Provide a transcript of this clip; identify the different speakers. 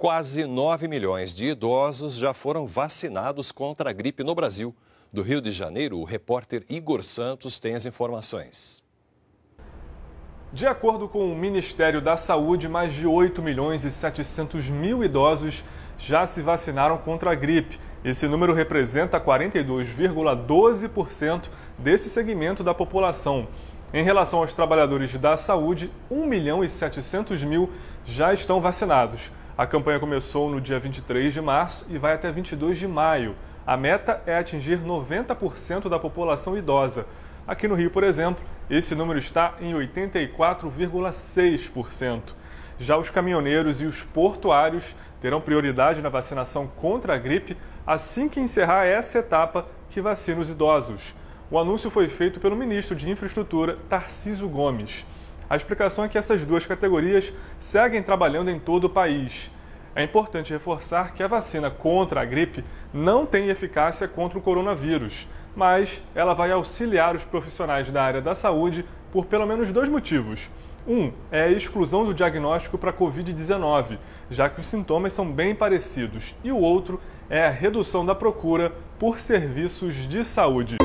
Speaker 1: Quase 9 milhões de idosos já foram vacinados contra a gripe no Brasil. Do Rio de Janeiro, o repórter Igor Santos tem as informações. De acordo com o Ministério da Saúde, mais de 8 milhões e 700
Speaker 2: mil idosos já se vacinaram contra a gripe. Esse número representa 42,12% desse segmento da população. Em relação aos trabalhadores da saúde, 1 milhão e 700 mil já estão vacinados. A campanha começou no dia 23 de março e vai até 22 de maio. A meta é atingir 90% da população idosa. Aqui no Rio, por exemplo, esse número está em 84,6%. Já os caminhoneiros e os portuários terão prioridade na vacinação contra a gripe assim que encerrar essa etapa que vacina os idosos. O anúncio foi feito pelo ministro de Infraestrutura, Tarciso Gomes. A explicação é que essas duas categorias seguem trabalhando em todo o país. É importante reforçar que a vacina contra a gripe não tem eficácia contra o coronavírus, mas ela vai auxiliar os profissionais da área da saúde por pelo menos dois motivos. Um é a exclusão do diagnóstico para Covid-19, já que os sintomas são bem parecidos, e o outro é a redução da procura por serviços de saúde.